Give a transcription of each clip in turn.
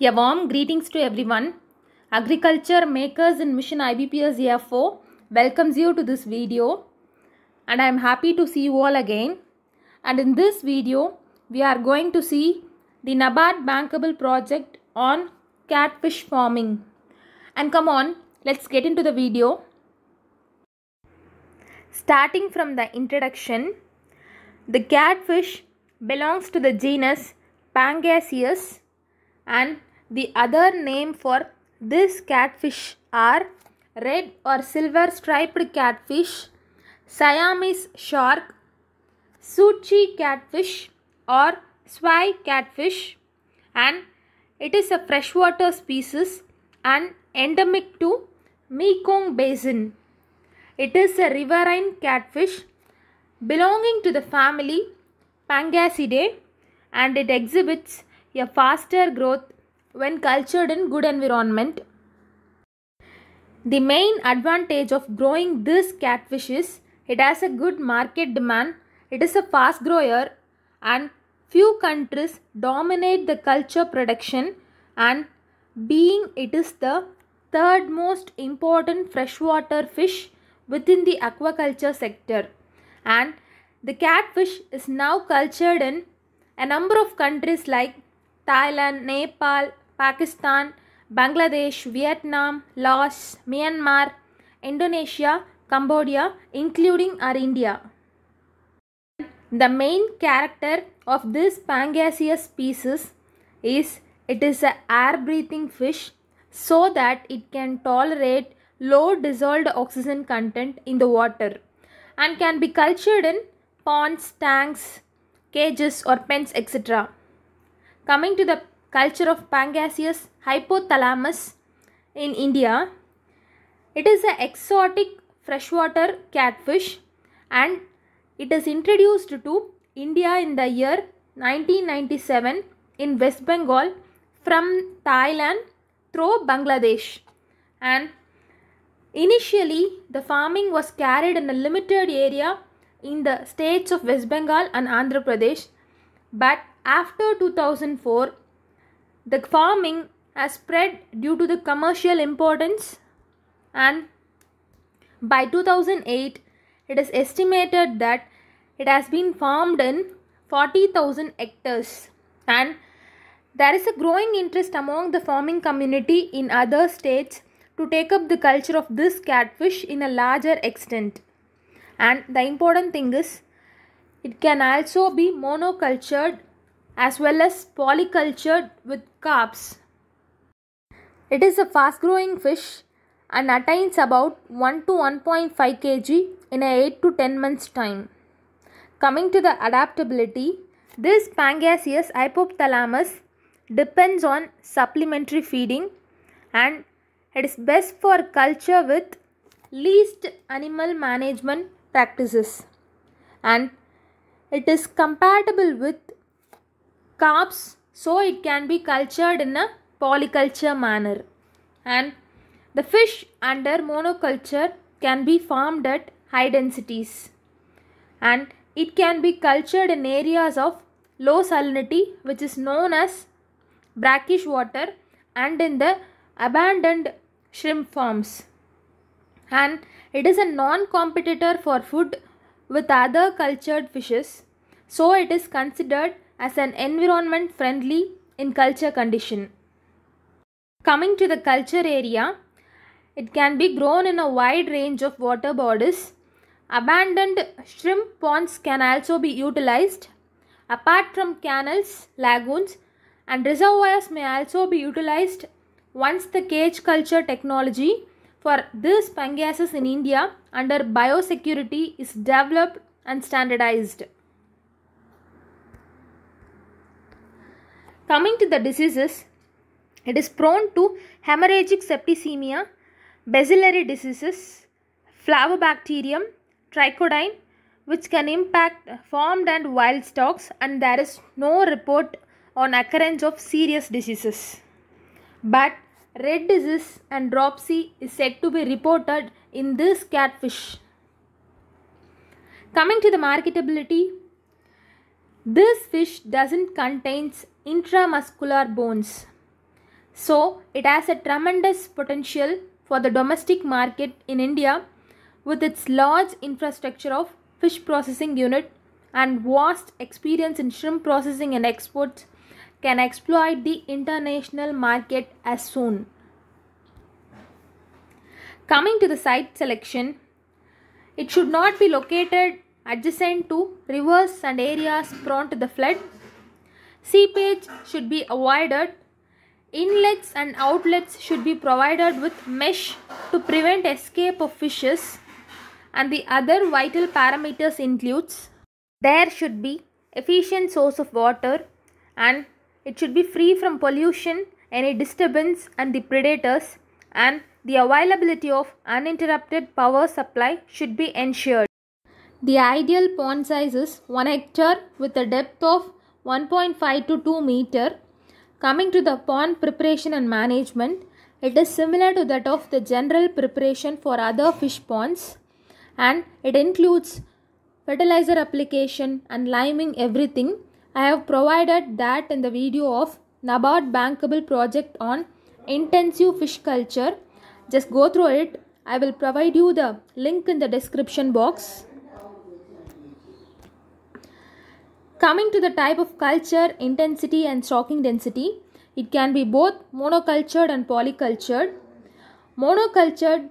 A warm greetings to everyone. Agriculture Makers in Mission IBPS Year 4 welcomes you to this video and I am happy to see you all again. And in this video, we are going to see the NABARD Bankable project on catfish farming. And come on, let's get into the video. Starting from the introduction, the catfish belongs to the genus Pangasius and the other name for this catfish are red or silver striped catfish, Siamese shark, Suchi catfish or Swai catfish and it is a freshwater species and endemic to Mekong Basin. It is a riverine catfish belonging to the family Pangasidae and it exhibits a faster growth when cultured in good environment. The main advantage of growing this catfish is it has a good market demand, it is a fast grower and few countries dominate the culture production and being it is the third most important freshwater fish within the aquaculture sector and the catfish is now cultured in a number of countries like Thailand, Nepal, Pakistan, Bangladesh, Vietnam, Laos, Myanmar, Indonesia, Cambodia, including our India. The main character of this Pangasius species is it is an air breathing fish so that it can tolerate low dissolved oxygen content in the water and can be cultured in ponds, tanks, cages or pens etc. Coming to the culture of Pangasius hypothalamus in India, it is an exotic freshwater catfish and it is introduced to India in the year 1997 in West Bengal from Thailand through Bangladesh. And initially, the farming was carried in a limited area in the states of West Bengal and Andhra Pradesh, but after 2004, the farming has spread due to the commercial importance and by 2008 it is estimated that it has been farmed in 40,000 hectares and there is a growing interest among the farming community in other states to take up the culture of this catfish in a larger extent and the important thing is it can also be monocultured as well as polyculture with carps. It is a fast growing fish and attains about 1 to 1.5 kg in 8 to 10 months time. Coming to the adaptability, this Pangaseus hypothalamus depends on supplementary feeding and it is best for culture with least animal management practices and it is compatible with carbs so it can be cultured in a polyculture manner and the fish under monoculture can be farmed at high densities and it can be cultured in areas of low salinity which is known as brackish water and in the abandoned shrimp farms and it is a non-competitor for food with other cultured fishes so it is considered as an environment friendly in culture condition. Coming to the culture area, it can be grown in a wide range of water bodies. Abandoned shrimp ponds can also be utilized. Apart from canals, lagoons, and reservoirs may also be utilized once the cage culture technology for these pangasius in India under biosecurity is developed and standardized. Coming to the diseases, it is prone to hemorrhagic septicemia, bacillary diseases, flavobacterium, trichodine, which can impact farmed and wild stocks and there is no report on occurrence of serious diseases. But red disease and dropsy is said to be reported in this catfish. Coming to the marketability, this fish doesn't contains intramuscular bones. So it has a tremendous potential for the domestic market in India with its large infrastructure of fish processing unit and vast experience in shrimp processing and exports can exploit the international market as soon. Coming to the site selection, it should not be located adjacent to rivers and areas prone to the flood Seepage should be avoided. Inlets and outlets should be provided with mesh to prevent escape of fishes. And the other vital parameters includes there should be efficient source of water and it should be free from pollution, any disturbance and the predators and the availability of uninterrupted power supply should be ensured. The ideal pond size is 1 hectare with a depth of 1.5 to 2 meter. Coming to the pond preparation and management, it is similar to that of the general preparation for other fish ponds and it includes fertilizer application and liming everything. I have provided that in the video of Nabard Bankable project on intensive fish culture. Just go through it. I will provide you the link in the description box. Coming to the type of culture, intensity and stocking density, it can be both monocultured and polycultured. Monocultured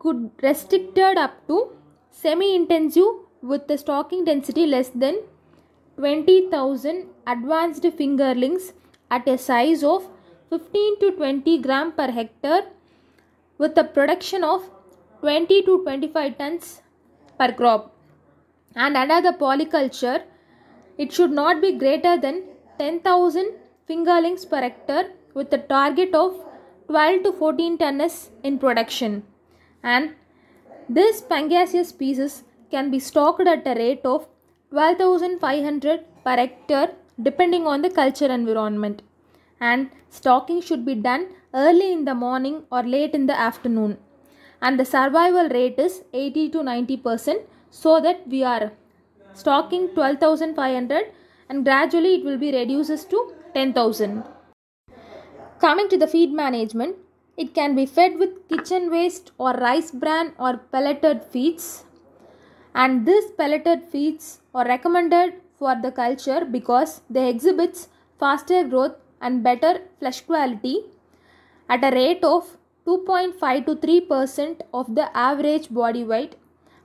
could restricted up to semi-intensive with the stocking density less than 20,000 advanced fingerlings at a size of 15 to 20 gram per hectare with a production of 20 to 25 tons per crop and another polyculture it should not be greater than 10,000 fingerlings per hectare with a target of 12 to 14 tonnes in production. And this Pangasius species can be stocked at a rate of 12,500 per hectare depending on the culture environment. And stocking should be done early in the morning or late in the afternoon. And the survival rate is 80 to 90 percent so that we are stocking 12,500 and gradually it will be reduces to 10,000. Coming to the feed management, it can be fed with kitchen waste or rice bran or pelleted feeds and these pelleted feeds are recommended for the culture because they exhibits faster growth and better flesh quality at a rate of 2.5 to 3% of the average body weight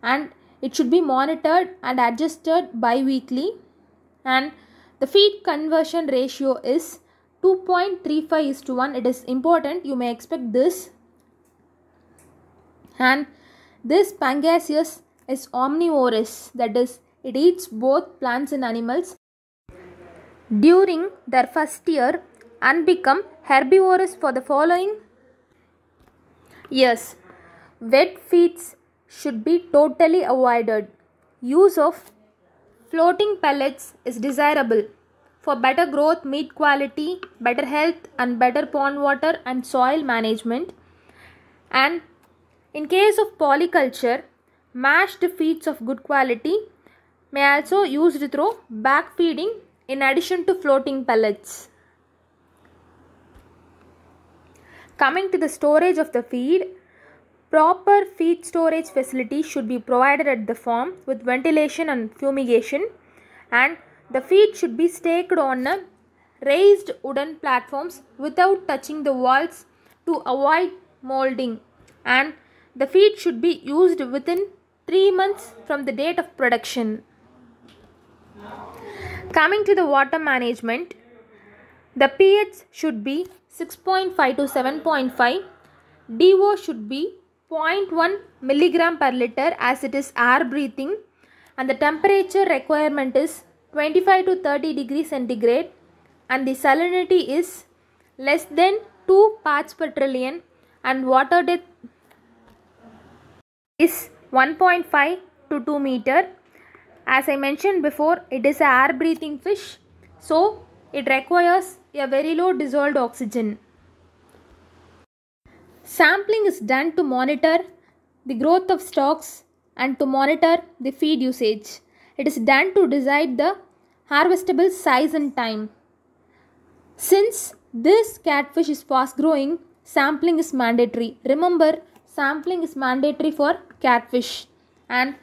and it should be monitored and adjusted bi weekly, and the feed conversion ratio is 2.35 is to 1. It is important, you may expect this. And this Pangasius is omnivorous, that is, it eats both plants and animals. During their first year, and become herbivorous for the following years. Wet feeds should be totally avoided. Use of floating pellets is desirable for better growth, meat quality, better health, and better pond water and soil management. And in case of polyculture, mashed feeds of good quality may also used through back feeding in addition to floating pellets. Coming to the storage of the feed, Proper feed storage facilities should be provided at the farm with ventilation and fumigation and the feed should be staked on raised wooden platforms without touching the walls to avoid molding and the feed should be used within 3 months from the date of production. Coming to the water management, the pH should be 6.5 to 7.5, DO should be 0.1 milligram per liter as it is air breathing and the temperature requirement is 25 to 30 degree centigrade and the salinity is less than 2 parts per trillion and water depth is 1.5 to 2 meter. As I mentioned before, it is a air breathing fish. So, it requires a very low dissolved oxygen. Sampling is done to monitor the growth of stocks and to monitor the feed usage. It is done to decide the harvestable size and time. Since this catfish is fast growing, sampling is mandatory. Remember, sampling is mandatory for catfish and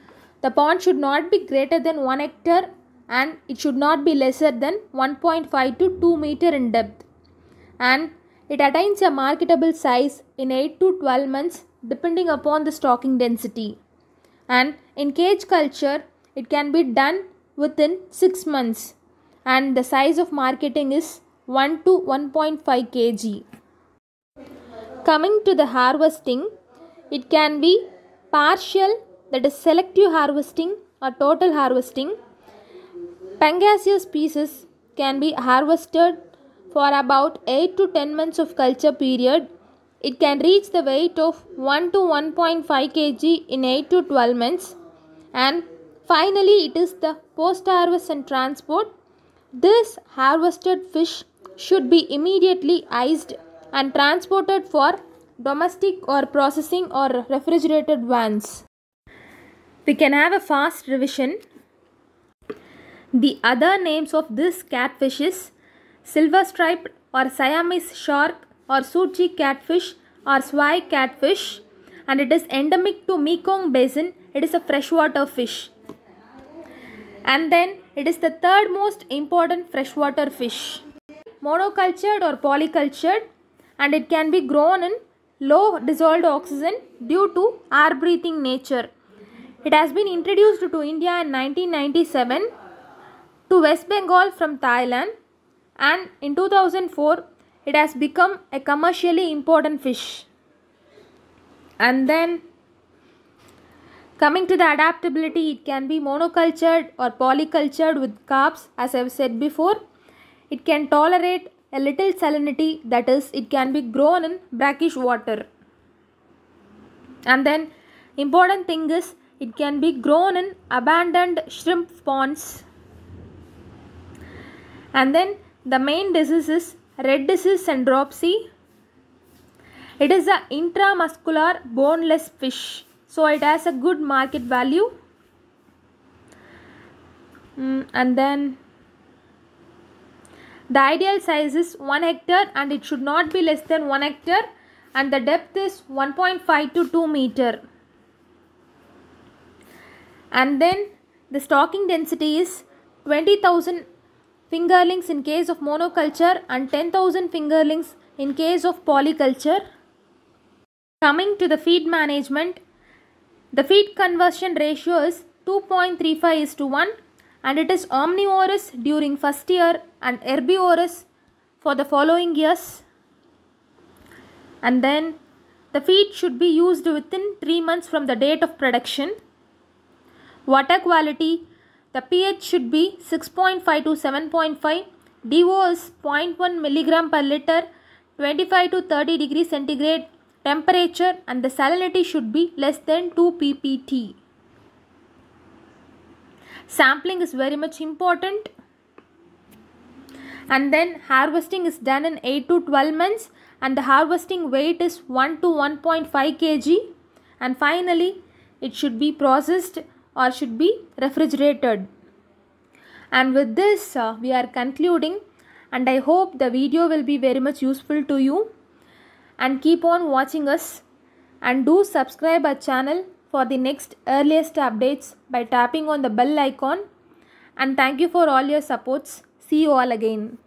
the pond should not be greater than 1 hectare and it should not be lesser than 1.5 to 2 meter in depth and it attains a marketable size in 8 to 12 months depending upon the stocking density. And in cage culture, it can be done within 6 months. And the size of marketing is 1 to 1.5 kg. Coming to the harvesting, it can be partial, that is selective harvesting or total harvesting. Pangasius species can be harvested for about 8 to 10 months of culture period. It can reach the weight of 1 to 1.5 kg in 8 to 12 months. And finally, it is the post harvest and transport. This harvested fish should be immediately iced and transported for domestic or processing or refrigerated vans. We can have a fast revision. The other names of this catfish is silver striped or Siamese shark or Suji catfish or Swai catfish and it is endemic to Mekong basin. It is a freshwater fish. And then it is the third most important freshwater fish. Monocultured or polycultured and it can be grown in low dissolved oxygen due to air breathing nature. It has been introduced to India in 1997 to West Bengal from Thailand and in 2004 it has become a commercially important fish. And then coming to the adaptability it can be monocultured or polycultured with carps as I've said before. It can tolerate a little salinity that is it can be grown in brackish water. And then important thing is it can be grown in abandoned shrimp ponds. And then the main disease is red disease and dropsy. It is an intramuscular boneless fish. So it has a good market value. Mm, and then the ideal size is 1 hectare and it should not be less than 1 hectare and the depth is 1.5 to 2 meter. And then the stocking density is 20,000 fingerlings in case of monoculture and 10,000 fingerlings in case of polyculture. Coming to the feed management, the feed conversion ratio is 2.35 is to 1 and it is omnivorous during first year and herbivorous for the following years. And then the feed should be used within 3 months from the date of production. Water quality the pH should be 6.5 to 7.5. DO is 0.1 milligram per liter, 25 to 30 degree centigrade temperature and the salinity should be less than 2 ppt. Sampling is very much important. And then harvesting is done in 8 to 12 months and the harvesting weight is 1 to 1.5 kg. And finally, it should be processed or should be refrigerated. And with this, uh, we are concluding and I hope the video will be very much useful to you. And keep on watching us and do subscribe our channel for the next earliest updates by tapping on the bell icon. And thank you for all your supports. See you all again.